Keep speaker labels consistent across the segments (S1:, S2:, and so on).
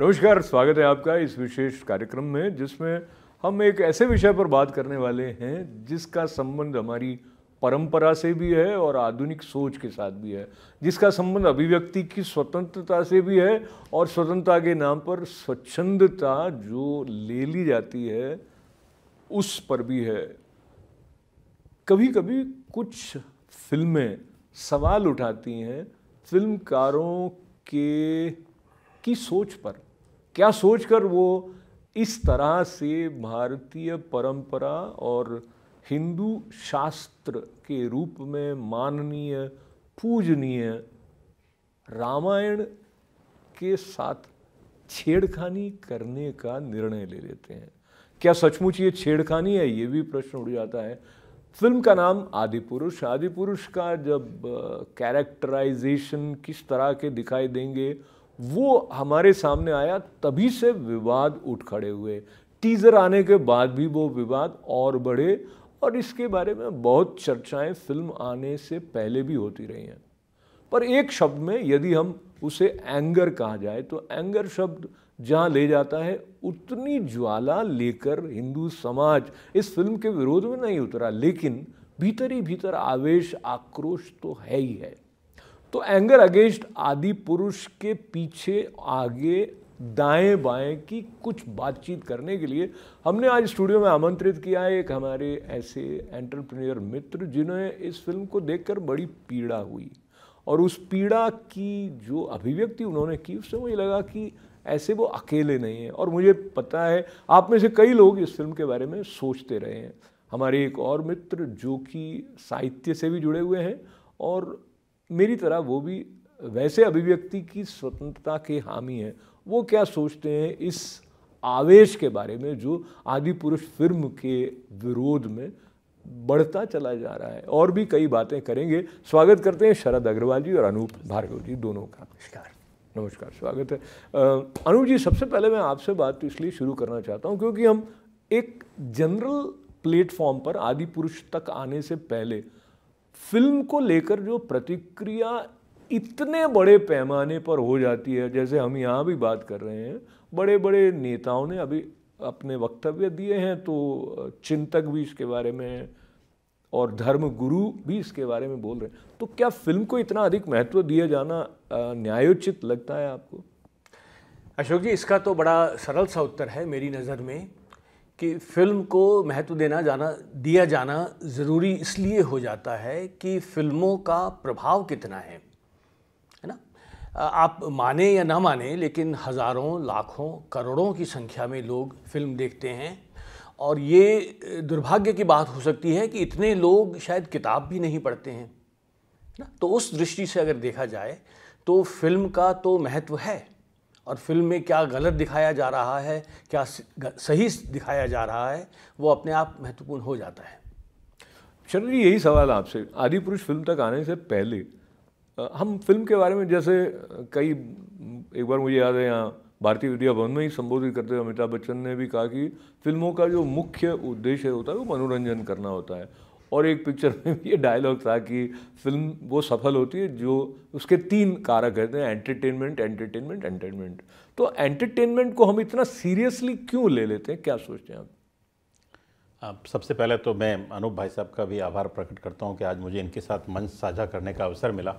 S1: नमस्कार स्वागत है आपका इस विशेष कार्यक्रम में जिसमें हम एक ऐसे विषय पर बात करने वाले हैं जिसका संबंध हमारी परंपरा से भी है और आधुनिक सोच के साथ भी है जिसका संबंध अभिव्यक्ति की स्वतंत्रता से भी है और स्वतंत्रता के नाम पर स्वच्छंदता जो ले ली जाती है उस पर भी है कभी कभी कुछ फिल्में सवाल उठाती हैं फिल्मकारों के की सोच पर क्या सोचकर वो इस तरह से भारतीय परंपरा और हिंदू शास्त्र के रूप में माननीय पूजनीय रामायण के साथ छेड़खानी करने का निर्णय ले लेते हैं क्या सचमुच ये छेड़खानी है ये भी प्रश्न उठ जाता है फिल्म का नाम आदि पुरुष आदि पुरुष का जब कैरेक्टराइजेशन किस तरह के दिखाई देंगे वो हमारे सामने आया तभी से विवाद उठ खड़े हुए टीज़र आने के बाद भी वो विवाद और बढ़े और इसके बारे में बहुत चर्चाएं फिल्म आने से पहले भी होती रही हैं पर एक शब्द में यदि हम उसे एंगर कहा जाए तो एंगर शब्द जहाँ ले जाता है उतनी ज्वाला लेकर हिंदू समाज इस फिल्म के विरोध में नहीं उतरा लेकिन भीतर ही भीतर आवेश आक्रोश तो है ही है तो एंगर अगेंस्ट आदि पुरुष के पीछे आगे दाएं बाएं की कुछ बातचीत करने के लिए हमने आज स्टूडियो में आमंत्रित किया है एक हमारे ऐसे एंटरप्रेन्योर मित्र जिन्हें इस फिल्म को देखकर बड़ी पीड़ा हुई और उस पीड़ा की जो अभिव्यक्ति उन्होंने की उससे मुझे लगा कि ऐसे वो अकेले नहीं हैं और मुझे पता है आप में से कई लोग इस फिल्म के बारे में सोचते रहे हैं हमारे एक और मित्र जो कि साहित्य से भी जुड़े हुए हैं और मेरी तरह वो भी वैसे अभिव्यक्ति की स्वतंत्रता के हामी हैं वो क्या सोचते हैं इस आवेश के बारे में जो आदि पुरुष फिल्म के विरोध में बढ़ता चला जा रहा है और भी कई बातें करेंगे स्वागत करते हैं शरद अग्रवाल जी और अनूप भार्गव जी दोनों का नमस्कार नमस्कार स्वागत है अनूप जी सबसे पहले मैं आपसे बात तो इसलिए शुरू करना चाहता हूँ क्योंकि हम एक जनरल प्लेटफॉर्म पर आदि पुरुष तक आने से पहले फिल्म को लेकर जो प्रतिक्रिया इतने बड़े पैमाने पर हो जाती है जैसे हम यहाँ भी बात कर रहे हैं बड़े बड़े नेताओं ने अभी अपने वक्तव्य दिए हैं तो चिंतक भी इसके बारे में और धर्म गुरु भी इसके बारे में बोल रहे हैं तो क्या फिल्म को इतना अधिक महत्व दिया जाना न्यायोचित लगता है आपको
S2: अशोक जी इसका तो बड़ा सरल सा उत्तर है मेरी नज़र में कि फिल्म को महत्व देना जाना दिया जाना ज़रूरी इसलिए हो जाता है कि फिल्मों का प्रभाव कितना है है ना आप माने या ना माने लेकिन हज़ारों लाखों करोड़ों की संख्या में लोग फिल्म देखते हैं और ये दुर्भाग्य की बात हो सकती है कि इतने लोग शायद किताब भी नहीं पढ़ते हैं ना तो उस दृष्टि से अगर देखा जाए तो फिल्म का तो महत्व है और फिल्म में क्या गलत दिखाया जा रहा है क्या सही दिखाया जा रहा है वो अपने आप महत्वपूर्ण हो जाता है
S1: शरण जी यही सवाल आपसे आदि पुरुष फिल्म तक आने से पहले हम फिल्म के बारे में जैसे कई एक बार मुझे याद है यहाँ भारतीय विद्या भवन में ही संबोधित करते हुए अमिताभ बच्चन ने भी कहा कि फिल्मों का जो मुख्य उद्देश्य होता है वो मनोरंजन करना होता है और एक पिक्चर में भी ये डायलॉग था कि फिल्म वो सफल होती है जो उसके तीन कारक हैं एंटरटेनमेंट एंटरटेनमेंट एंटरटेनमेंट
S3: तो एंटरटेनमेंट को हम इतना सीरियसली क्यों ले लेते हैं क्या सोचते हैं आप सबसे पहले तो मैं अनूप भाई साहब का भी आभार प्रकट करता हूँ कि आज मुझे इनके साथ मंच साझा करने का अवसर मिला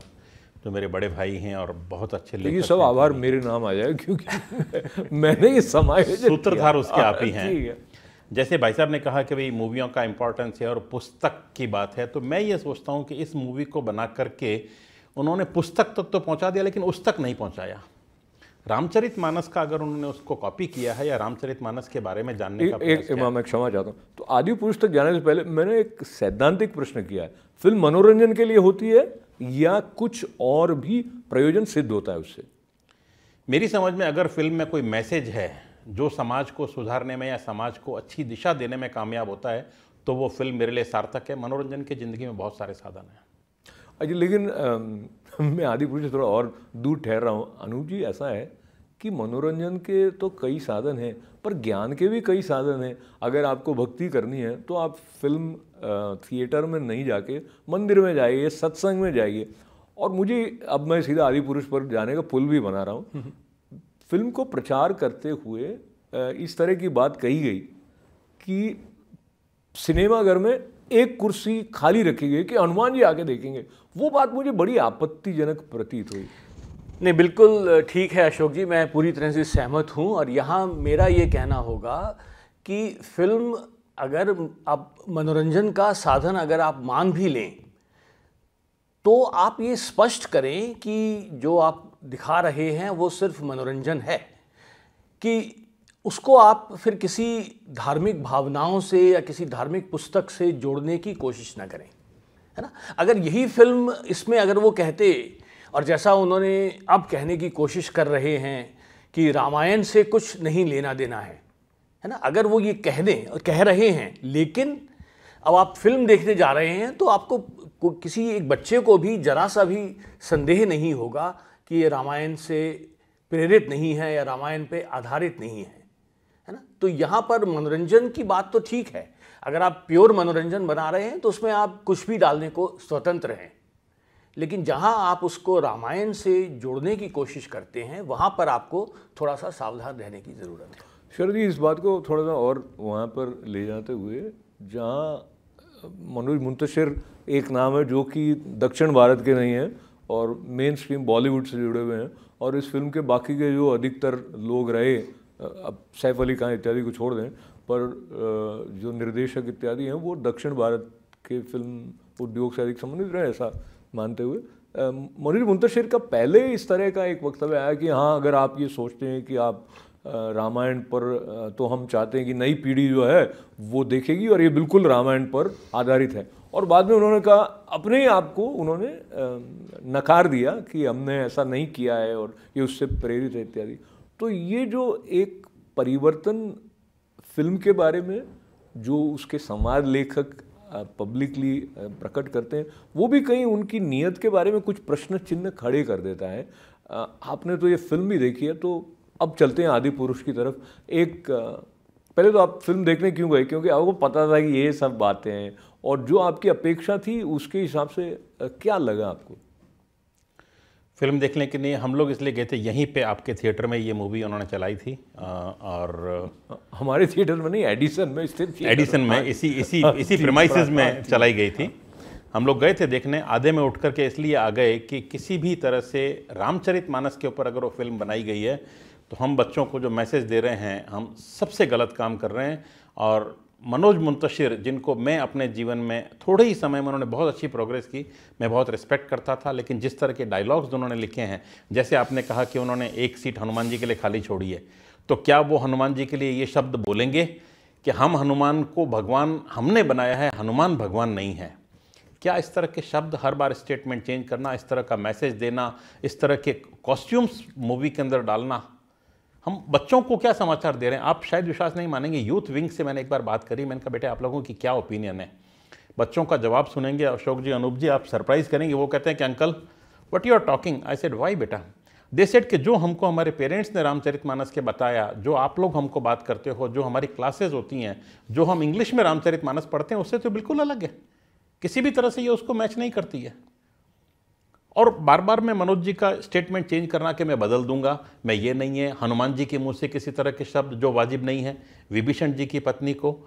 S3: जो मेरे बड़े भाई हैं और बहुत अच्छे तो लेखक ये सब आभार मेरे नाम आ जाए क्योंकि मैंने ये समाज सूत्रधार उसके आप ही हाँ, हैं जैसे भाई साहब ने कहा कि भाई मूवियों का इम्पोर्टेंस है और पुस्तक की बात है तो मैं ये सोचता हूँ कि इस मूवी को बना करके उन्होंने पुस्तक तक तो पहुँचा दिया लेकिन उस तक नहीं पहुँचाया रामचरित मानस का अगर उन्होंने उसको कॉपी किया है या रामचरित मानस के बारे में जानने ए, का एक इमाम मैं
S1: क्षमा चाहता हूँ तो आदि पुरुष तक जाने से पहले मैंने एक सैद्धांतिक प्रश्न किया है फिल्म मनोरंजन के लिए होती है
S3: या कुछ और भी प्रयोजन सिद्ध होता है उससे मेरी समझ में अगर फिल्म में कोई मैसेज है जो समाज को सुधारने में या समाज को अच्छी दिशा देने में कामयाब होता है तो वो फिल्म मेरे लिए सार्थक है मनोरंजन की ज़िंदगी में बहुत सारे साधन हैं
S1: अच्छा लेकिन आ, मैं आदि पुरुष से थोड़ा और दूर ठहर रहा हूँ अनूप जी ऐसा है कि मनोरंजन के तो कई साधन हैं पर ज्ञान के भी कई साधन हैं अगर आपको भक्ति करनी है तो आप फिल्म थिएटर में नहीं जाके मंदिर में जाइए सत्संग में जाइए और मुझे अब मैं सीधा आदि पुरुष पर जाने का पुल भी बना रहा हूँ फिल्म को प्रचार करते हुए इस तरह की बात कही गई कि सिनेमाघर में एक कुर्सी खाली रखी गई कि हनुमान जी आके देखेंगे वो
S2: बात मुझे बड़ी आपत्तिजनक प्रतीत हुई नहीं बिल्कुल ठीक है अशोक जी मैं पूरी तरह से सहमत हूँ और यहाँ मेरा ये कहना होगा कि फिल्म अगर आप मनोरंजन का साधन अगर आप मान भी लें तो आप ये स्पष्ट करें कि जो आप दिखा रहे हैं वो सिर्फ मनोरंजन है कि उसको आप फिर किसी धार्मिक भावनाओं से या किसी धार्मिक पुस्तक से जोड़ने की कोशिश ना करें है ना अगर यही फिल्म इसमें अगर वो कहते और जैसा उन्होंने अब कहने की कोशिश कर रहे हैं कि रामायण से कुछ नहीं लेना देना है है ना अगर वो ये कह दें और कह रहे हैं लेकिन अब आप फिल्म देखने जा रहे हैं तो आपको किसी एक बच्चे को भी जरा सा भी संदेह नहीं होगा कि ये रामायण से प्रेरित नहीं है या रामायण पे आधारित नहीं है है ना तो यहाँ पर मनोरंजन की बात तो ठीक है अगर आप प्योर मनोरंजन बना रहे हैं तो उसमें आप कुछ भी डालने को स्वतंत्र हैं लेकिन जहाँ आप उसको रामायण से जोड़ने की कोशिश करते हैं वहाँ पर आपको थोड़ा सा सावधान रहने की ज़रूरत है
S1: शरद जी इस बात को थोड़ा सा और वहाँ पर ले जाते हुए जहाँ मनोज मुंतशिर एक नाम है जो कि दक्षिण भारत के नहीं है और मेन स्ट्रीम बॉलीवुड से जुड़े हुए हैं और इस फिल्म के बाकी के जो अधिकतर लोग रहे अब सैफ अली खान इत्यादि को छोड़ दें पर जो निर्देशक इत्यादि हैं वो दक्षिण भारत के फिल्म उद्योग से अधिक संबंधित रहे ऐसा मानते हुए मनीर मुंतशिर का पहले इस तरह का एक वक्तव्य आया कि हाँ अगर आप ये सोचते हैं कि आप रामायण पर तो हम चाहते हैं कि नई पीढ़ी जो है वो देखेगी और ये बिल्कुल रामायण पर आधारित है और बाद में उन्होंने कहा अपने आप को उन्होंने नकार दिया कि हमने ऐसा नहीं किया है और ये उससे प्रेरित है इत्यादि तो ये जो एक परिवर्तन फिल्म के बारे में जो उसके संवाद लेखक पब्लिकली प्रकट करते हैं वो भी कहीं उनकी नीयत के बारे में कुछ प्रश्न चिन्ह खड़े कर देता है आपने तो ये फिल्म भी देखी है तो अब चलते हैं आदि पुरुष की तरफ एक पहले तो आप फिल्म देखने क्यों गए क्योंकि आपको
S3: पता था कि ये सब बातें हैं और जो आपकी अपेक्षा थी उसके हिसाब से क्या लगा आपको फिल्म देखने के लिए हम लोग इसलिए गए थे यहीं पे आपके थिएटर में ये मूवी उन्होंने चलाई थी आ, और हमारे थिएटर में नहीं एडिसन में स्थित एडिसन में हाँ। इसी इसी हाँ। इसी प्रमाइस हाँ। में चलाई गई थी हम लोग गए थे देखने आधे में उठ करके इसलिए आ गए कि किसी भी तरह से रामचरित मानस के ऊपर अगर वो फिल्म बनाई गई है तो हम बच्चों को जो मैसेज दे रहे हैं हम सबसे गलत काम कर रहे हैं और मनोज मुंतशिर जिनको मैं अपने जीवन में थोड़े ही समय में उन्होंने बहुत अच्छी प्रोग्रेस की मैं बहुत रिस्पेक्ट करता था लेकिन जिस तरह के डायलॉग्स उन्होंने लिखे हैं जैसे आपने कहा कि उन्होंने एक सीट हनुमान जी के लिए खाली छोड़ी है तो क्या वो हनुमान जी के लिए ये शब्द बोलेंगे कि हम हनुमान को भगवान हमने बनाया है हनुमान भगवान नहीं है क्या इस तरह के शब्द हर बार स्टेटमेंट चेंज करना इस तरह का मैसेज देना इस तरह के कॉस्ट्यूम्स मूवी के अंदर डालना हम बच्चों को क्या समाचार दे रहे हैं आप शायद विश्वास नहीं मानेंगे यूथ विंग से मैंने एक बार बात करी मैंने कहा बेटे आप लोगों की क्या ओपिनियन है बच्चों का जवाब सुनेंगे अशोक जी अनूप जी आप सरप्राइज करेंगे वो कहते हैं कि uncle what you are talking I said why बेटा दे सेट कि जो हमको हमारे पेरेंट्स ने रामचरित मानस के बताया जो आप लोग हमको बात करते हो जो हमारी क्लासेज होती हैं जो हम इंग्लिश में रामचरित मानस पढ़ते हैं उससे तो बिल्कुल अलग है किसी भी तरह से ये उसको मैच नहीं करती है और बार बार मैं मनोज जी का स्टेटमेंट चेंज करना कि मैं बदल दूंगा मैं ये नहीं है हनुमान जी के मुंह से किसी तरह के शब्द जो वाजिब नहीं है विभीषण जी की पत्नी को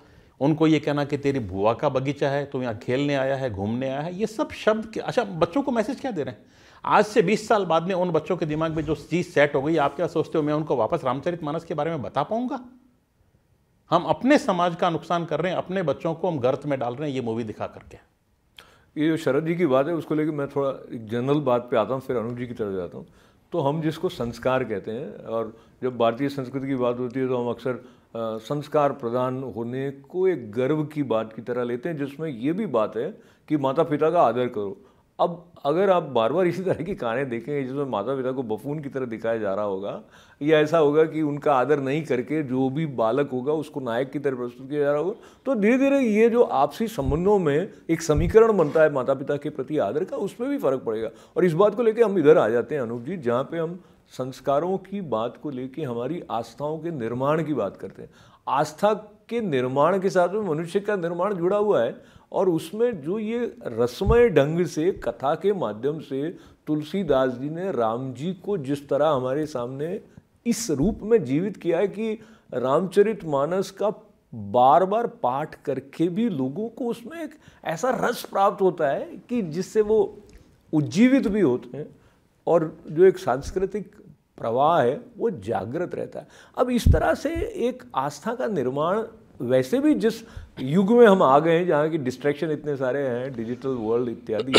S3: उनको ये कहना कि तेरी भुआ का बगीचा है तो यहाँ खेलने आया है घूमने आया है ये सब शब्द के अच्छा बच्चों को मैसेज क्या दे रहे हैं आज से 20 साल बाद में उन बच्चों के दिमाग में जो चीज़ सेट हो गई आप क्या सोचते हो मैं उनको वापस रामचरित मानस के बारे में बता पाऊंगा हम अपने समाज का नुकसान कर रहे हैं अपने बच्चों को हम गर्त में डाल रहे हैं ये मूवी दिखा करके
S1: ये जो शरद जी की बात है उसको लेकर मैं थोड़ा एक जनरल बात पे आता हूँ फिर अनुज जी की तरफ जाता हूँ तो हम जिसको संस्कार कहते हैं और जब भारतीय संस्कृति की बात होती है तो हम अक्सर संस्कार प्रदान होने को एक गर्व की बात की तरह लेते हैं जिसमें ये भी बात है कि माता पिता का आदर करो अब अगर आप बार बार इसी तरह की कहानियाँ देखेंगे जिसमें माता पिता को बफून की तरह दिखाया जा रहा होगा या ऐसा होगा कि उनका आदर नहीं करके जो भी बालक होगा उसको नायक की तरह प्रस्तुत किया जा रहा होगा तो धीरे धीरे ये जो आपसी संबंधों में एक समीकरण बनता है माता पिता के प्रति आदर का उसमें भी फर्क पड़ेगा और इस बात को लेकर हम इधर आ जाते हैं अनूप जी जहाँ पर हम संस्कारों की बात को लेकर हमारी आस्थाओं के निर्माण की बात करते हैं आस्था के निर्माण के साथ में मनुष्य का निर्माण जुड़ा हुआ है और उसमें जो ये रसमय ढंग से कथा के माध्यम से तुलसीदास जी ने राम जी को जिस तरह हमारे सामने इस रूप में जीवित किया है कि रामचरित मानस का बार बार पाठ करके भी लोगों को उसमें एक ऐसा रस प्राप्त होता है कि जिससे वो उज्जीवित भी होते हैं और जो एक सांस्कृतिक प्रवाह है वो जागृत रहता है अब इस तरह से एक आस्था का निर्माण वैसे भी जिस युग में हम आ गए हैं जहाँ की डिस्ट्रैक्शन इतने सारे हैं डिजिटल वर्ल्ड इत्यादि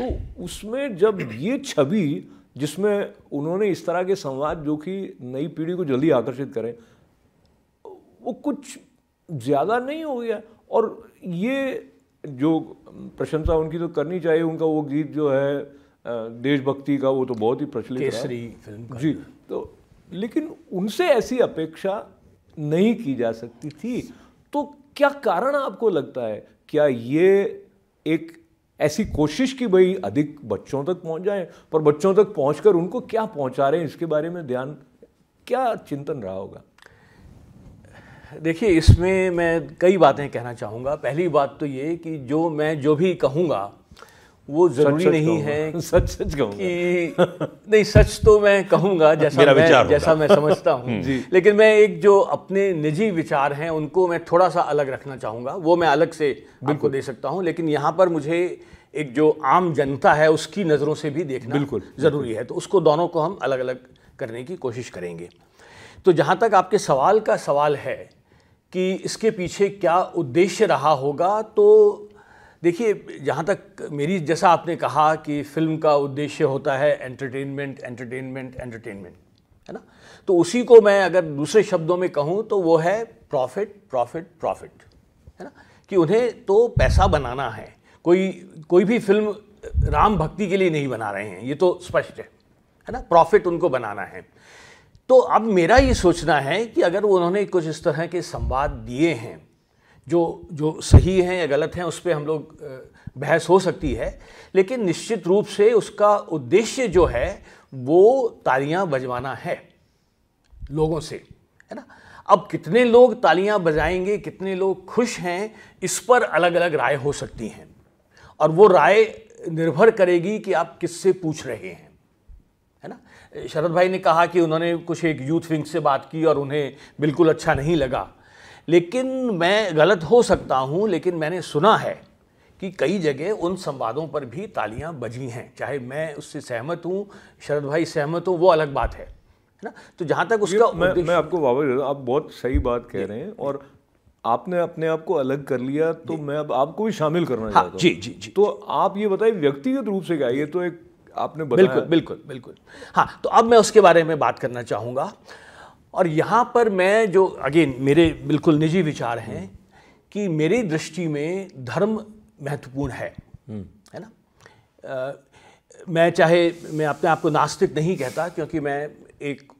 S1: तो उसमें जब ये छवि जिसमें उन्होंने इस तरह के संवाद जो कि नई पीढ़ी को जल्दी आकर्षित करें वो कुछ ज़्यादा नहीं हो गया और ये जो प्रशंसा उनकी तो करनी चाहिए उनका वो गीत जो है देशभक्ति का वो तो बहुत ही प्रचलित है फिल्म जी तो लेकिन उनसे ऐसी अपेक्षा नहीं की जा सकती थी तो क्या कारण आपको लगता है क्या ये एक ऐसी कोशिश की भाई अधिक बच्चों तक पहुंच जाए पर बच्चों तक पहुंचकर उनको क्या पहुंचा रहे हैं इसके बारे में ध्यान
S2: क्या चिंतन रहा होगा देखिए इसमें मैं कई बातें कहना चाहूँगा पहली बात तो ये कि जो मैं जो भी कहूँगा वो जरूरी सच, सच नहीं है सच सच कि नहीं सच तो मैं कहूँगा जैसा मेरा मैं जैसा मैं समझता हूँ लेकिन मैं एक जो अपने निजी विचार हैं उनको मैं थोड़ा सा अलग रखना चाहूंगा वो मैं अलग से आपको दे सकता हूँ लेकिन यहाँ पर मुझे एक जो आम जनता है उसकी नज़रों से भी देखना बिल्कुल ज़रूरी है तो उसको दोनों को हम अलग अलग करने की कोशिश करेंगे तो जहां तक आपके सवाल का सवाल है कि इसके पीछे क्या उद्देश्य रहा होगा तो देखिए जहाँ तक मेरी जैसा आपने कहा कि फिल्म का उद्देश्य होता है एंटरटेनमेंट एंटरटेनमेंट एंटरटेनमेंट है ना तो उसी को मैं अगर दूसरे शब्दों में कहूँ तो वो है प्रॉफिट प्रॉफिट प्रॉफिट है ना कि उन्हें तो पैसा बनाना है कोई कोई भी फिल्म राम भक्ति के लिए नहीं बना रहे हैं ये तो स्पष्ट है है ना प्रॉफिट उनको बनाना है तो अब मेरा ये सोचना है कि अगर उन्होंने कुछ इस तरह के संवाद दिए हैं जो जो सही हैं या गलत हैं उस पर हम लोग बहस हो सकती है लेकिन निश्चित रूप से उसका उद्देश्य जो है वो तालियां बजवाना है लोगों से है ना अब कितने लोग तालियां बजाएंगे कितने लोग खुश हैं इस पर अलग अलग राय हो सकती हैं और वो राय निर्भर करेगी कि आप किससे पूछ रहे हैं है ना शरद भाई ने कहा कि उन्होंने कुछ एक यूथ विंग से बात की और उन्हें बिल्कुल अच्छा नहीं लगा लेकिन मैं गलत हो सकता हूं लेकिन मैंने सुना है कि कई जगह उन संवादों पर भी तालियां बजी हैं चाहे मैं उससे सहमत हूं शरद भाई सहमत हूं वो अलग बात है है ना तो जहां तक उसका मैं, मैं
S1: आपको वापस आप बहुत सही बात कह रहे हैं और आपने अपने आप को अलग कर लिया तो मैं अब आपको भी शामिल करना हाँ, जी जी जी तो आप ये बताइए व्यक्तिगत रूप से क्या ये
S2: तो एक आपने बताया बिल्कुल बिल्कुल बिल्कुल हाँ तो अब मैं उसके बारे में बात करना चाहूँगा और यहाँ पर मैं जो अगेन मेरे बिल्कुल निजी विचार हैं कि मेरी दृष्टि में धर्म महत्वपूर्ण है हम्म। है ना आ, मैं चाहे मैं अपने आप को नास्तिक नहीं कहता क्योंकि मैं एक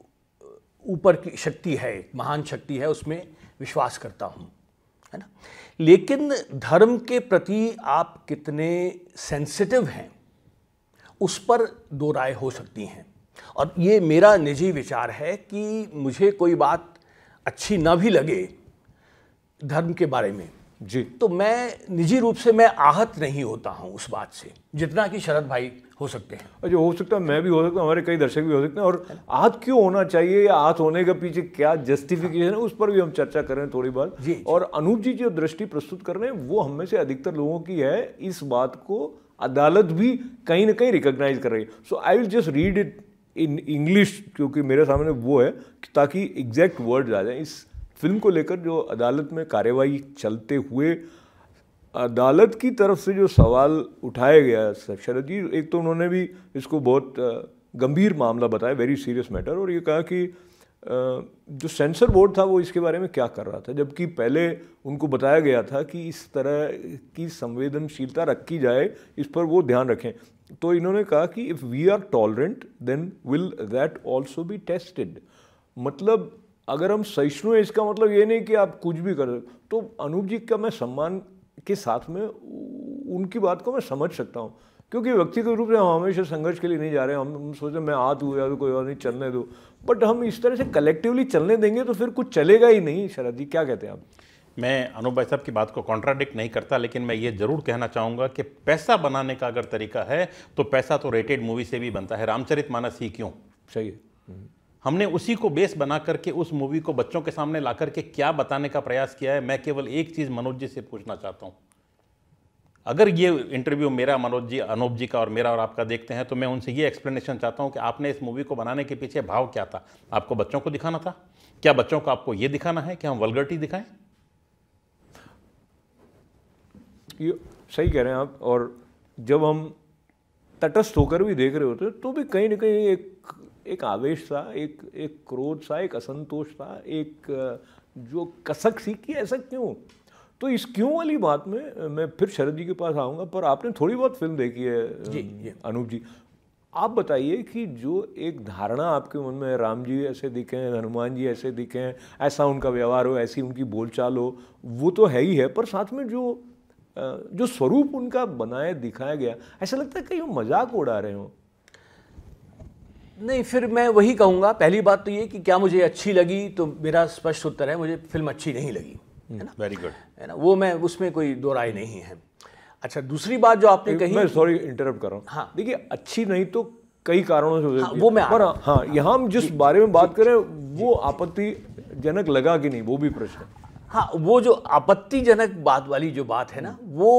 S2: ऊपर की शक्ति है एक महान शक्ति है उसमें विश्वास करता हूँ है ना लेकिन धर्म के प्रति आप कितने सेंसिटिव हैं उस पर दो राय हो सकती हैं और ये मेरा निजी विचार है कि मुझे कोई बात अच्छी ना भी लगे धर्म के बारे में जी तो मैं निजी रूप से मैं आहत नहीं होता हूँ उस बात से जितना कि शरद भाई हो सकते हैं
S1: अच्छा हो सकता है मैं भी हो सकता हूँ हमारे कई दर्शक भी हो सकते हैं और आहत क्यों होना चाहिए या आहत होने के पीछे क्या जस्टिफिकेशन है उस पर भी हम चर्चा कर रहे हैं थोड़ी बार जी, जी। और अनूप जी जो दृष्टि प्रस्तुत कर रहे हैं वो हम में से अधिकतर लोगों की है इस बात को अदालत भी कहीं ना कहीं रिकॉग्नाइज कर रही है so I will just read it in English क्योंकि मेरे सामने वो है ताकि एग्जैक्ट वर्ड्स आ जाए इस फिल्म को लेकर जो अदालत में कार्रवाई चलते हुए अदालत की तरफ से जो सवाल उठाया गया शरद जी एक तो उन्होंने भी इसको बहुत गंभीर मामला बताया वेरी सीरियस मैटर और ये कहा कि जो सेंसर बोर्ड था वो इसके बारे में क्या कर रहा था जबकि पहले उनको बताया गया था कि इस तरह की संवेदनशीलता रखी जाए इस पर वो ध्यान रखें तो इन्होंने कहा कि if we are tolerant then will that also be tested मतलब अगर हम सहिष्णु हैं इसका मतलब ये नहीं कि आप कुछ भी कर तो अनूप जी का मैं सम्मान के साथ में उनकी बात को मैं समझ सकता हूँ क्योंकि व्यक्तिगत रूप से हम हमेशा संघर्ष के लिए नहीं जा रहे हैं हम, हम सोचते मैं हाथ हुए या कोई और नहीं चलने दो बट हम इस तरह से कलेक्टिवली चलने देंगे तो फिर कुछ चलेगा ही नहीं शरद जी क्या कहते हैं आप
S3: मैं अनूप भाई साहब की बात को कॉन्ट्राडिक्ट नहीं करता लेकिन मैं ये ज़रूर कहना चाहूँगा कि पैसा बनाने का अगर तरीका है तो पैसा तो रेटेड मूवी से भी बनता है रामचरित मानस ही क्यों सही है हमने उसी को बेस बना करके उस मूवी को बच्चों के सामने ला करके क्या बताने का प्रयास किया है मैं केवल एक चीज़ मनोज जी से पूछना चाहता हूँ अगर ये इंटरव्यू मेरा मनोज जी अनूप जी का और मेरा और आपका देखते हैं तो मैं उनसे ये एक्सप्लेनेशन चाहता हूँ कि आपने इस मूवी को बनाने के पीछे भाव क्या था आपको बच्चों को दिखाना था क्या बच्चों को आपको ये दिखाना है कि हम वलगर्टी दिखाएं ये सही कह रहे हैं आप और जब हम तटस्थ
S1: होकर भी देख रहे होते हैं तो भी कहीं ना कहीं एक एक आवेश था एक एक क्रोध था एक असंतोष था एक जो कसक सी कि ऐसा क्यों तो इस क्यों वाली बात में मैं फिर शरद जी के पास आऊँगा पर आपने थोड़ी बहुत फिल्म देखी है जी अनूप जी आप बताइए कि जो एक धारणा आपके मन में है राम जी ऐसे दिखे हैं हनुमान जी ऐसे दिखे हैं ऐसा उनका व्यवहार हो ऐसी उनकी बोलचाल हो वो तो है ही है पर साथ में जो जो स्वरूप उनका बनाए दिखाया गया ऐसा लगता है कहीं वो मजाक उड़ा
S3: रहे हो
S2: नहीं फिर मैं वही कहूँगा पहली बात तो ये कि क्या मुझे अच्छी लगी तो मेरा स्पष्ट उत्तर है मुझे फिल्म अच्छी नहीं लगी
S3: है ना वेरी हम्म, गुड
S2: है ना वो मैं उसमें कोई दो राय नहीं है अच्छा दूसरी बात जो आपने कही मैं सॉरी
S1: इंटरप्ट कर रहा हूँ हाँ देखिए अच्छी नहीं तो कई कारणों से हाँ, वो मैं हाँ यहाँ हम जिस बारे में बात करें वो
S2: आपत्तिजनक लगा कि नहीं वो भी प्रश्न हाँ वो जो आपत्तिजनक बात वाली जो बात है ना वो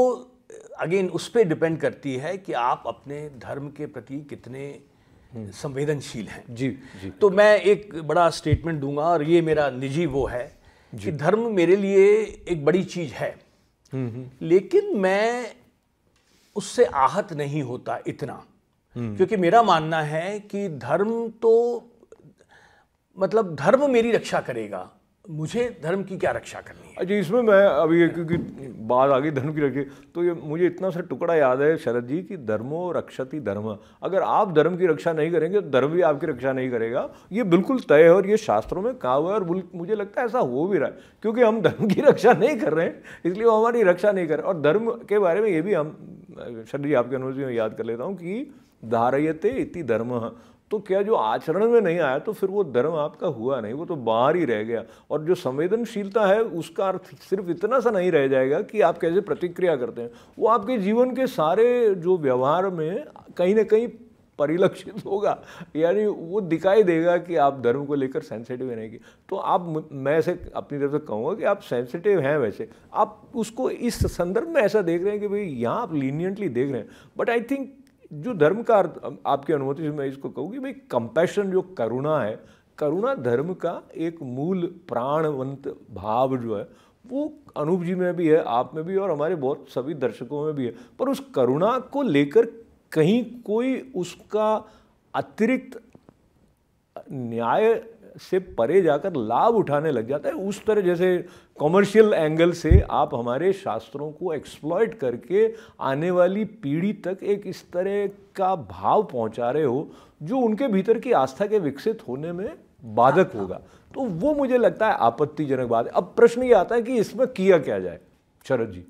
S2: अगेन उस पर डिपेंड करती है कि आप अपने धर्म के प्रति कितने हम्म। संवेदनशील हैं जी जी तो मैं एक बड़ा स्टेटमेंट दूंगा और ये मेरा निजी वो है कि धर्म मेरे लिए एक बड़ी चीज़ है हम्म, हम्म। लेकिन मैं उससे आहत नहीं होता इतना क्योंकि मेरा मानना है कि धर्म तो मतलब धर्म मेरी रक्षा करेगा मुझे धर्म की क्या रक्षा करनी है अच्छा इसमें मैं अभी क्योंकि
S1: बात आ गई धर्म की रक्षा तो ये मुझे इतना सा टुकड़ा याद है शरद जी कि धर्मो रक्षति धर्म अगर आप धर्म की रक्षा नहीं करेंगे तो धर्म भी आपकी रक्षा नहीं करेगा ये बिल्कुल तय है और ये शास्त्रों में कहा हुआ है और मुझे लगता है ऐसा हो भी रहा है क्योंकि हम धर्म की रक्षा नहीं कर रहे हैं इसलिए वो हमारी रक्षा नहीं कर रहे और धर्म के बारे में ये भी हम शरद जी आपके अनुरोध में याद कर लेता हूँ कि धारयते इति धर्म तो क्या जो आचरण में नहीं आया तो फिर वो धर्म आपका हुआ नहीं वो तो बाहर ही रह गया और जो संवेदनशीलता है उसका अर्थ सिर्फ इतना सा नहीं रह जाएगा कि आप कैसे प्रतिक्रिया करते हैं वो आपके जीवन के सारे जो व्यवहार में कहीं ना कहीं परिलक्षित होगा यानी वो दिखाई देगा कि आप धर्म को लेकर सेंसिटिव नहीं कि तो आप मैं ऐसे अपनी तरफ से कहूँगा कि आप सेंसिटिव हैं वैसे आप उसको इस संदर्भ में ऐसा देख रहे हैं कि भाई यहाँ आप लीनियंटली देख रहे हैं बट आई थिंक जो धर्म का अर्थ आपकी अनुमति से मैं इसको कहूँगी भाई कंपैशन जो करुणा है करुणा धर्म का एक मूल प्राणवंत भाव जो है वो अनूप जी में भी है आप में भी और हमारे बहुत सभी दर्शकों में भी है पर उस करुणा को लेकर कहीं कोई उसका अतिरिक्त न्याय से परे जाकर लाभ उठाने लग जाता है उस तरह जैसे कॉमर्शियल एंगल से आप हमारे शास्त्रों को एक्सप्लॉयट करके आने वाली पीढ़ी तक एक इस तरह का भाव पहुंचा रहे हो जो उनके भीतर की आस्था के विकसित होने में बाधक हाँ। होगा
S3: तो वो मुझे लगता है आपत्तिजनक बात है अब प्रश्न ये आता है कि इसमें किया क्या जाए शरद जी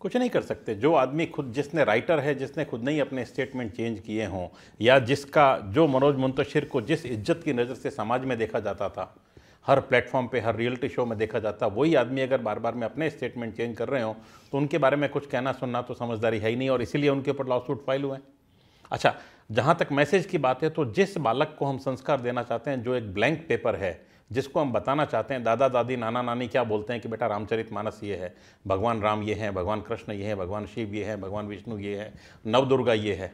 S3: कुछ नहीं कर सकते जो आदमी खुद जिसने राइटर है जिसने खुद नहीं अपने स्टेटमेंट चेंज किए हों या जिसका जो मनोज मुंतशिर को जिस इज्जत की नज़र से समाज में देखा जाता था हर प्लेटफॉर्म पे हर रियलिटी शो में देखा जाता वही आदमी अगर बार बार में अपने स्टेटमेंट चेंज कर रहे हो तो उनके बारे में कुछ कहना सुनना तो समझदारी है ही नहीं और इसीलिए उनके ऊपर लॉ सूट फाइल हुए हैं अच्छा जहाँ तक मैसेज की बात है तो जिस बालक को हम संस्कार देना चाहते हैं जो एक ब्लैंक पेपर है जिसको हम बताना चाहते हैं दादा दादी नाना नानी क्या बोलते हैं कि बेटा रामचरित मानस ये है भगवान राम ये हैं भगवान कृष्ण ये हैं भगवान शिव ये हैं भगवान विष्णु ये है नवदुर्गा ये है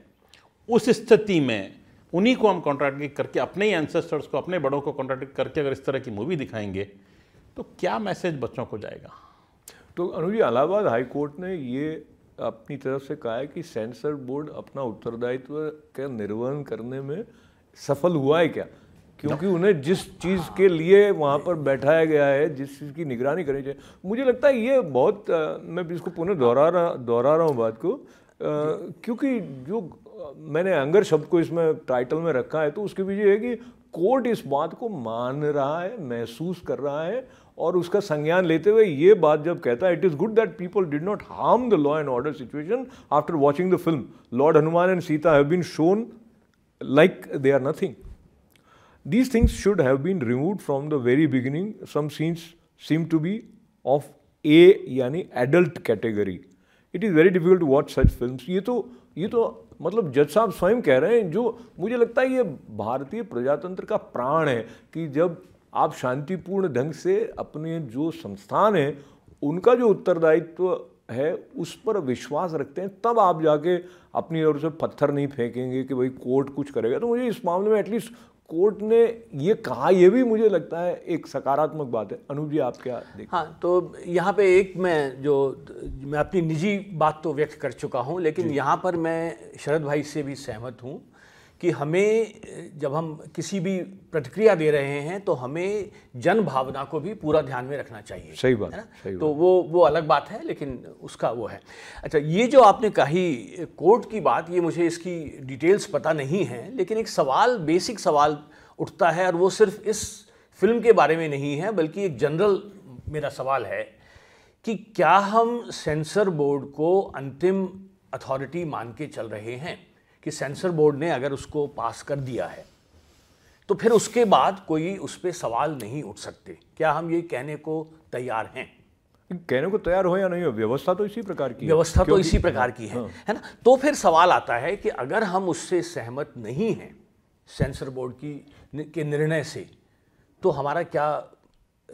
S3: उस स्थिति में उन्हीं को हम कॉन्ट्रैक्ट करके अपने ही एंसेस्टर्स को अपने बड़ों को कॉन्ट्रैक्ट करके अगर इस तरह की मूवी दिखाएंगे तो क्या मैसेज बच्चों को जाएगा तो अनुजी
S1: इलाहाबाद हाई कोर्ट ने ये अपनी तरफ से कहा है कि सेंसर बोर्ड अपना उत्तरदायित्व का निर्वहन करने में सफल हुआ है क्या क्योंकि उन्हें जिस चीज़ के लिए वहाँ पर बैठाया गया है जिस चीज़ की निगरानी करनी चाहिए मुझे लगता है ये बहुत मैं इसको पुनः दोहरा रहा दोहरा रहा हूँ बात को क्योंकि जो मैंने अंगर शब्द को इसमें टाइटल में रखा है तो उसके पीछे है कि कोर्ट इस बात को मान रहा है महसूस कर रहा है और उसका संज्ञान लेते हुए ये बात जब कहता है it is good that people did not harm the law and order situation after watching the film lord Hanuman and Sita have been shown like they are nothing These things should have been removed from the very beginning. Some scenes seem to be of A यानी adult category it is very difficult to watch such film ये तो ये तो मतलब जज साहब स्वयं कह रहे हैं जो मुझे लगता है ये भारतीय प्रजातंत्र का प्राण है कि जब आप शांतिपूर्ण ढंग से अपने जो संस्थान हैं उनका जो उत्तरदायित्व है उस पर विश्वास रखते हैं तब आप जाके अपनी ओर से पत्थर नहीं फेंकेंगे कि भाई कोर्ट कुछ करेगा तो मुझे इस मामले में एटलीस्ट कोर्ट ने ये कहा यह भी मुझे लगता
S2: है एक सकारात्मक बात है अनूप जी आप क्या देखते हाँ तो यहाँ पे एक मैं जो मैं अपनी निजी बात तो व्यक्त कर चुका हूँ लेकिन यहाँ पर मैं शरद भाई से भी सहमत हूँ कि हमें जब हम किसी भी प्रतिक्रिया दे रहे हैं तो हमें जन भावना को भी पूरा ध्यान में रखना चाहिए सही बात है ना सही तो वो वो अलग बात है लेकिन उसका वो है अच्छा ये जो आपने कही कोर्ट की बात ये मुझे इसकी डिटेल्स पता नहीं है लेकिन एक सवाल बेसिक सवाल उठता है और वो सिर्फ इस फिल्म के बारे में नहीं है बल्कि एक जनरल मेरा सवाल है कि क्या हम सेंसर बोर्ड को अंतिम अथॉरिटी मान के चल रहे हैं कि सेंसर बोर्ड ने अगर उसको पास कर दिया है तो फिर उसके बाद कोई उस पर सवाल नहीं उठ सकते क्या हम ये कहने को तैयार हैं
S1: कहने को तैयार हो या नहीं हो
S2: व्यवस्था तो इसी प्रकार की व्यवस्था तो इसी प्रकार की है हाँ। है ना तो फिर सवाल आता है कि अगर हम उससे सहमत नहीं हैं सेंसर बोर्ड की के निर्णय से तो हमारा क्या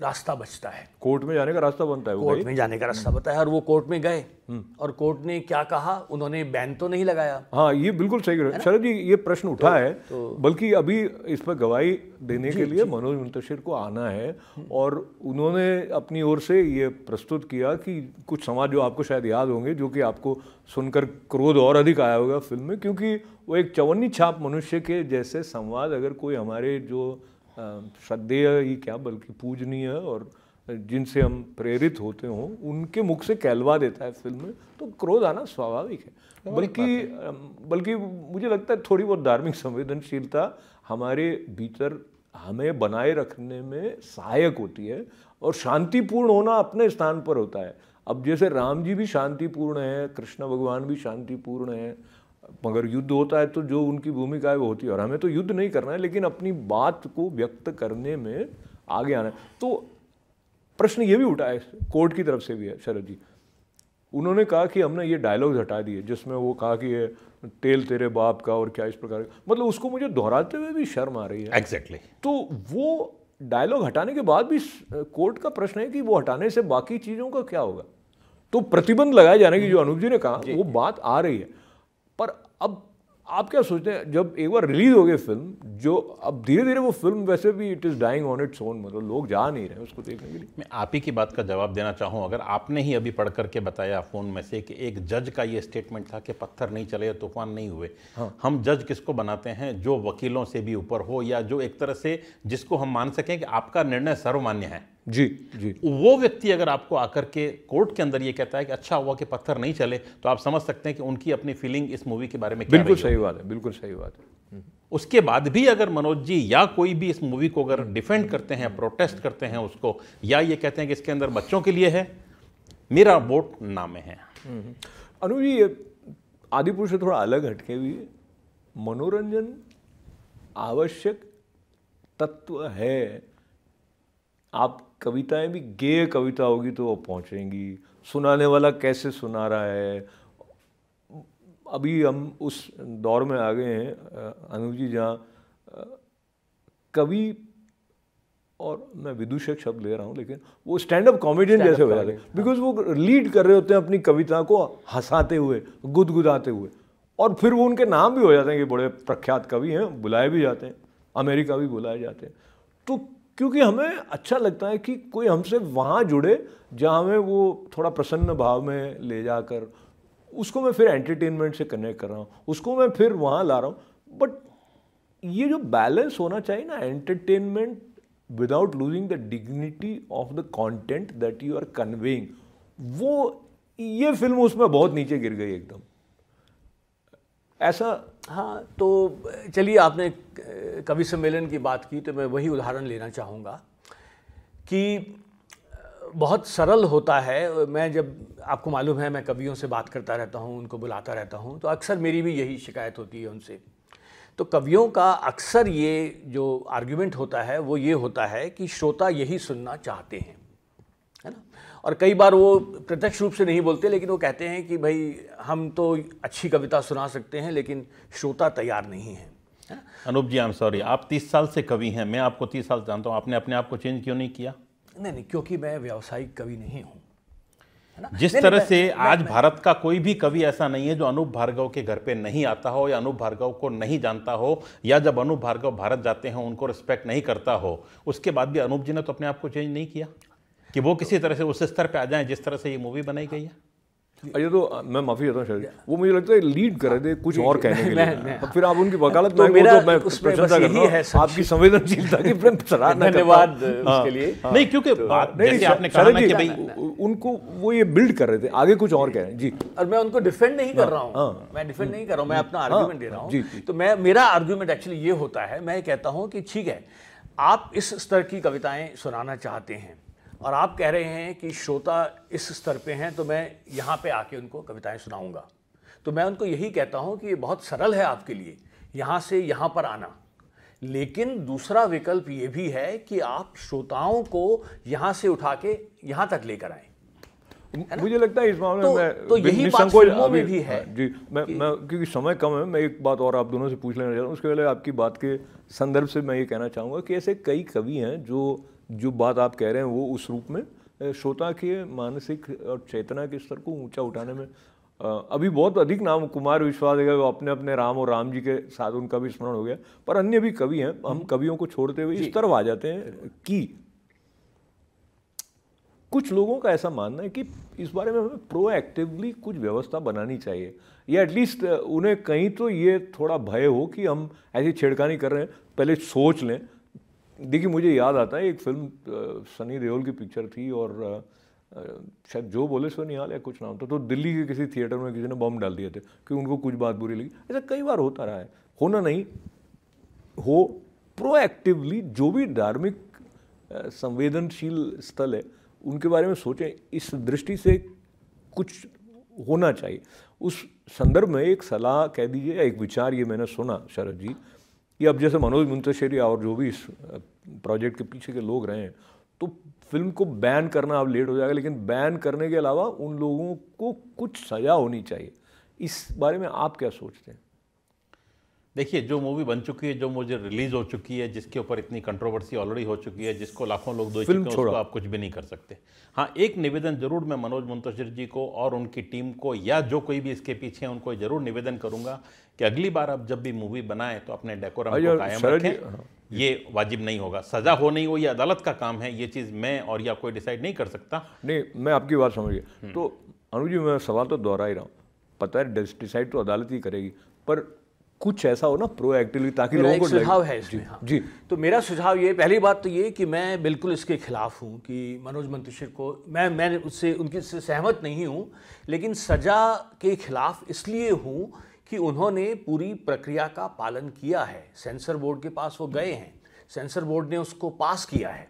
S2: रास्ता बचता है
S1: कोर्ट में जाने का रास्ता बनता है कोर्ट में जाने का रास्ता हम्म।
S2: बनता है और वो कोर्ट में गए हम्म। और कोर्ट ने क्या कहा उन्होंने बैन तो नहीं लगाया
S1: हाँ ये बिल्कुल सही है शरद जी ये प्रश्न तो उठा तो, है तो, बल्कि अभी इस पर गवाही देने के लिए मनोज मुंतशिर को आना है हम्म। और उन्होंने अपनी ओर से ये प्रस्तुत किया कि कुछ समाज जो आपको शायद याद होंगे जो कि आपको सुनकर क्रोध और अधिक आया होगा फिल्म में क्योंकि वो एक चवन्नी छाप मनुष्य के जैसे संवाद अगर कोई हमारे जो श्रद्धेय ही क्या बल्कि पूजनीय और जिनसे हम प्रेरित होते हों उनके मुख से कहलवा देता है फिल्म में तो क्रोध आना स्वाभाविक है हाँ, बल्कि बल्कि मुझे लगता है थोड़ी बहुत धार्मिक संवेदनशीलता हमारे भीतर हमें बनाए रखने में सहायक होती है और शांतिपूर्ण होना अपने स्थान पर होता है अब जैसे राम जी भी शांतिपूर्ण है कृष्ण भगवान भी शांतिपूर्ण है मगर युद्ध होता है तो जो उनकी भूमिका है वो होती है और हमें तो युद्ध नहीं करना है लेकिन अपनी बात को व्यक्त करने में आगे आना है तो प्रश्न ये भी उठा है कोर्ट की तरफ से भी है शरद जी उन्होंने कहा कि हमने ये डायलॉग्स हटा दिए जिसमें वो कहा कि ये तेल तेरे बाप का और क्या इस प्रकार का मतलब उसको मुझे दोहराते हुए भी शर्म आ रही है एग्जैक्टली exactly. तो वो डायलॉग हटाने के बाद भी कोर्ट का प्रश्न है कि वो हटाने से बाकी चीज़ों का क्या होगा तो प्रतिबंध लगाए जाने की जो हम्म। अनुप जी ने कहा वो बात आ रही है अब आप क्या सोचते हैं जब एक बार रिलीज़ हो गई फिल्म जो अब धीरे धीरे वो फिल्म वैसे भी it is dying on its own
S3: मतलब लोग जा नहीं रहे उसको देखने के लिए मैं आप ही की बात का जवाब देना चाहूँ अगर आपने ही अभी पढ़ करके बताया फ़ोन में से कि एक जज का ये स्टेटमेंट था कि पत्थर नहीं चले तूफान नहीं हुए हाँ। हम जज किसको बनाते हैं जो वकीलों से भी ऊपर हो या जो एक तरह से जिसको हम मान सकें कि आपका निर्णय सर्वमान्य है जी जी वो व्यक्ति अगर आपको आकर के कोर्ट के अंदर ये कहता है कि अच्छा हुआ कि पत्थर नहीं चले तो आप समझ सकते हैं कि उनकी अपनी फीलिंग इस मूवी के बारे में बिल्कुल सही बात है बिल्कुल सही बात है हम्म। उसके बाद भी अगर मनोज जी या कोई भी इस मूवी को अगर डिफेंड करते हैं प्रोटेस्ट करते हैं उसको या ये कहते हैं कि इसके अंदर बच्चों के लिए है मेरा वोट नामे है हम्म, हम्म। अनु जी आदिपुर से थोड़ा अलग हटके भी
S1: मनोरंजन आवश्यक तत्व है आप कविताएं भी गेय कविता होगी तो वो पहुँचेंगी सुनाने वाला कैसे सुना रहा है अभी हम उस दौर में आ गए हैं अनुजी जी जहाँ कवि और मैं विदूषक शब्द ले रहा हूँ लेकिन वो स्टैंड अप कॉमेडियन जैसे हो जाते हैं बिकॉज हाँ। वो लीड कर रहे होते हैं अपनी कविता को हंसाते हुए गुदगुदाते हुए और फिर वो उनके नाम भी हो जाते हैं कि बड़े प्रख्यात कवि हैं बुलाए भी जाते हैं अमेरिका भी बुलाए जाते हैं तो क्योंकि हमें अच्छा लगता है कि कोई हमसे वहाँ जुड़े जहाँ हमें वो थोड़ा प्रसन्न भाव में ले जाकर उसको मैं फिर एंटरटेनमेंट से कनेक्ट कर रहा हूँ उसको मैं फिर वहाँ ला रहा हूँ बट ये जो बैलेंस होना चाहिए ना entertainment without losing the dignity of the content that you are conveying वो
S2: ये फिल्म उसमें बहुत नीचे गिर गई एकदम ऐसा हाँ तो चलिए आपने कवि सम्मेलन की बात की तो मैं वही उदाहरण लेना चाहूँगा कि बहुत सरल होता है मैं जब आपको मालूम है मैं कवियों से बात करता रहता हूँ उनको बुलाता रहता हूँ तो अक्सर मेरी भी यही शिकायत होती है उनसे तो कवियों का अक्सर ये जो आर्ग्यूमेंट होता है वो ये होता है कि श्रोता यही सुनना चाहते हैं और कई बार वो प्रत्यक्ष रूप से नहीं बोलते लेकिन वो कहते हैं कि भाई हम तो अच्छी कविता सुना सकते हैं लेकिन श्रोता तैयार
S3: नहीं है Anoop ji I am sorry आप तीस साल से कवि हैं मैं आपको तीस साल जानता हूँ आपने अपने आप को चेंज क्यों नहीं किया
S2: नहीं नहीं क्योंकि मैं व्यावसायिक कवि नहीं हूँ जिस तरह से आज
S3: भारत का कोई भी कवि ऐसा नहीं है जो अनूप भार्गव के घर पे नहीं आता हो या अनूप भार्गव को नहीं जानता हो या जब अनूप भार्गव भारत जाते हैं उनको रिस्पेक्ट नहीं करता हो उसके बाद भी अनूप जी ने तो अपने आप को चेंज नहीं किया कि वो किसी तरह से उस स्तर पे आ जाए जिस तरह से ये मूवी बनाई गई है
S1: ये तो मैं माफी होता हूँ वो मुझे लगता है लीड कर रहे थे कुछ और कहने के लिए फिर आप उनकी वकालत तो मेरा तो मैं प्रशंसा कर रहा आपकी संवेदनशीलता की धन्यवाद हाँ, उसके लिए हाँ। नहीं क्योंकि तो बात आपने कहा कि भाई उनको वो ये बिल्ड कर रहे थे आगे
S2: कुछ और कह रहे हैं जी और मैं उनको डिफेंड हाँ, नहीं कर रहा हूँ मैं डिफेंड नहीं कर रहा हूँ मैं अपना आर्ग्यूमेंट दे रहा हूँ तो मैं मेरा आर्ग्यूमेंट एक्चुअली ये होता है मैं कहता हूँ कि ठीक है आप इस स्तर की कविताएं सुनाना चाहते हैं और आप कह रहे हैं कि श्रोता इस स्तर पे हैं तो मैं यहाँ पे आके उनको कविताएं सुनाऊंगा तो मैं उनको यही कहता हूँ कि ये बहुत सरल है आपके लिए यहाँ से यहाँ पर आना लेकिन दूसरा विकल्प ये भी है कि आप श्रोताओं को यहाँ से उठा के यहाँ तक लेकर आए मुझे लगता है इस मामले तो, में तो यही बात में भी है हाँ,
S1: जी मैं मैं क्योंकि समय कम है मैं एक बात और आप दोनों से पूछ लेना चाहता हूँ उसके पहले आपकी बात के संदर्भ से मैं ये कहना चाहूँगा कि ऐसे कई कवि हैं जो जो बात आप कह रहे हैं वो उस रूप में श्रोता के मानसिक और चेतना के स्तर को ऊंचा उठाने में अभी बहुत अधिक नाम कुमार विश्वास है वो अपने अपने राम और राम जी के साथ उनका भी स्मरण हो गया पर अन्य भी कवि हैं हम हम्म। कवियों को छोड़ते हुए इस तरफ आ जाते हैं कि कुछ लोगों का ऐसा मानना है कि इस बारे में हमें प्रोएक्टिवली कुछ व्यवस्था बनानी चाहिए या एटलीस्ट उन्हें कहीं तो ये थोड़ा भय हो कि हम ऐसी छेड़खानी कर रहे हैं पहले सोच लें देखिए मुझे याद आता है एक फिल्म सनी देओल की पिक्चर थी और शायद जो बोले सो हाल या कुछ नाम था तो दिल्ली के किसी थिएटर में किसी ने बम डाल दिए थे कि उनको कुछ बात बुरी लगी ऐसा कई बार होता रहा है होना नहीं हो प्रोएक्टिवली जो भी धार्मिक संवेदनशील स्थल है उनके बारे में सोचें इस दृष्टि से कुछ होना चाहिए उस संदर्भ में एक सलाह कह दीजिए या एक विचार ये मैंने सुना शरद जी ये अब जैसे मनोज मुंतशेरी और जो भी इस प्रोजेक्ट के पीछे के लोग रहे हैं तो फिल्म को बैन करना अब लेट हो जाएगा लेकिन बैन करने के अलावा उन लोगों को
S3: कुछ सज़ा होनी चाहिए
S1: इस बारे में आप क्या सोचते हैं
S3: देखिए जो मूवी बन चुकी है जो मुझे रिलीज हो चुकी है जिसके ऊपर इतनी कंट्रोवर्सी ऑलरेडी हो चुकी है जिसको लाखों लोग दो फिल्म उसको आप कुछ भी नहीं कर सकते हाँ एक निवेदन जरूर मैं मनोज मुंतशिर जी को और उनकी टीम को या जो कोई भी इसके पीछे है उनको जरूर निवेदन करूंगा कि अगली बार आप जब भी मूवी बनाए तो अपने डेकोरम को कायम रखें हाँ। ये वाजिब नहीं होगा सजा हो नहीं हो ये अदालत का काम है ये चीज़ मैं और या कोई डिसाइड नहीं कर सकता
S1: नहीं मैं आपकी बात समझिए हम्म। तो अनुजी मैं सवाल तो दोहरा ही रहा हूँ पता है डिसाइड तो अदालत ही करेगी पर कुछ ऐसा हो ना प्रोएक्टिवली ताकि लोगों को सुझाव है इसमें हाँ। जी
S2: तो मेरा सुझाव ये पहली बात तो ये कि मैं बिल्कुल इसके खिलाफ हूँ कि मनोज मंतुशिर को मैं मैं उससे उनकी से सहमत नहीं हूँ लेकिन सजा के खिलाफ इसलिए हूँ कि उन्होंने पूरी प्रक्रिया का पालन किया है सेंसर बोर्ड के पास वो गए हैं सेंसर बोर्ड ने उसको पास किया है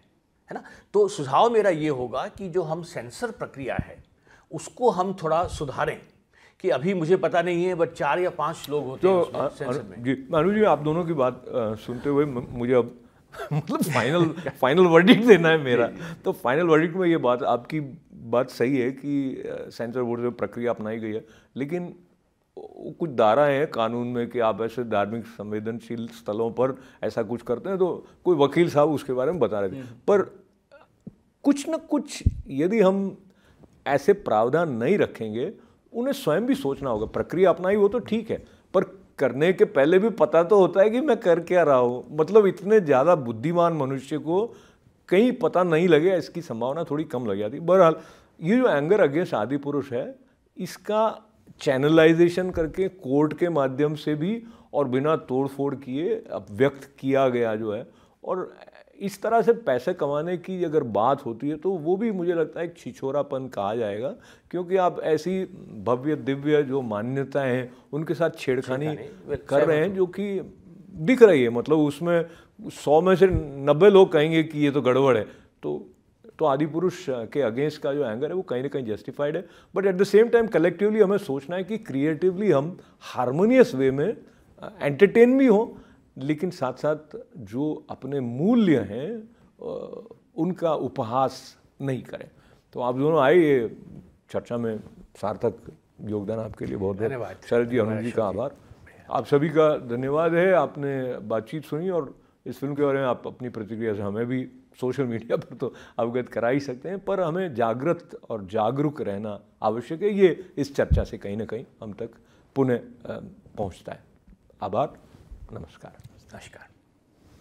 S2: है ना तो सुझाव मेरा ये होगा कि जो हम सेंसर प्रक्रिया है उसको हम थोड़ा सुधारें कि अभी मुझे पता नहीं है बट चार या पांच लोग होते तो, हैं जी
S1: अनु जी आप दोनों की बात आ, सुनते हुए मुझे अब मतलब फाइनल फाइनल वर्डिक्ट देना है मेरा तो फाइनल वर्डिक्ट में ये बात आपकी बात सही है कि सेंसर बोर्ड से प्रक्रिया अपनाई गई है लेकिन कुछ दारा हैं कानून में कि आप ऐसे धार्मिक संवेदनशील स्थलों पर ऐसा कुछ करते हैं तो कोई वकील साहब उसके बारे में बता रहे थे हम्म। पर कुछ न कुछ यदि हम ऐसे प्रावधान नहीं रखेंगे उन्हें स्वयं भी सोचना होगा प्रक्रिया अपना ही वो तो ठीक है पर करने के पहले भी पता तो होता है कि मैं कर क्या रहा हूँ मतलब इतने ज़्यादा बुद्धिमान मनुष्य को कहीं पता नहीं लगे इसकी संभावना थोड़ी कम लग जाती बहरहाल ये जो एंगर अगेंस्ट आदि पुरुष है इसका चैनलाइजेशन करके कोर्ट के माध्यम से भी और बिना तोड़ फोड़ किए अब व्यक्त किया गया जो है और इस तरह से पैसे कमाने की अगर बात होती है तो वो भी मुझे लगता है एक छिछोरापन कहा जाएगा क्योंकि आप ऐसी भव्य दिव्य जो मान्यताएं हैं उनके साथ छेड़खानी कर रहे हैं जो कि दिख रही है मतलब उसमें सौ में से नब्बे लोग कहेंगे कि ये तो गड़बड़ है तो तो आदि पुरुष के अगेंस्ट का जो एंगर है वो कहीं ना कहीं जस्टिफाइड है but at the same time collectively हमें सोचना है कि क्रिएटिवली हम हारमोनियस वे में एंटरटेन भी हों लेकिन साथ साथ जो अपने मूल्य हैं उनका उपहास नहीं करें तो आप दोनों आए ये चर्चा में सार्थक योगदान आपके लिए बहुत धन्यवाद शरद जी अनु जी का आभार आप सभी का धन्यवाद है आपने बातचीत सुनी और इस फिल्म के बारे में आप अपनी प्रतिक्रिया से हमें भी सोशल मीडिया पर तो अवगत करा ही सकते हैं पर हमें जागृत और जागरूक रहना आवश्यक है ये इस चर्चा से कहीं ना कहीं हम तक पुनः पहुंचता है आभार Namaskar. Namaskar.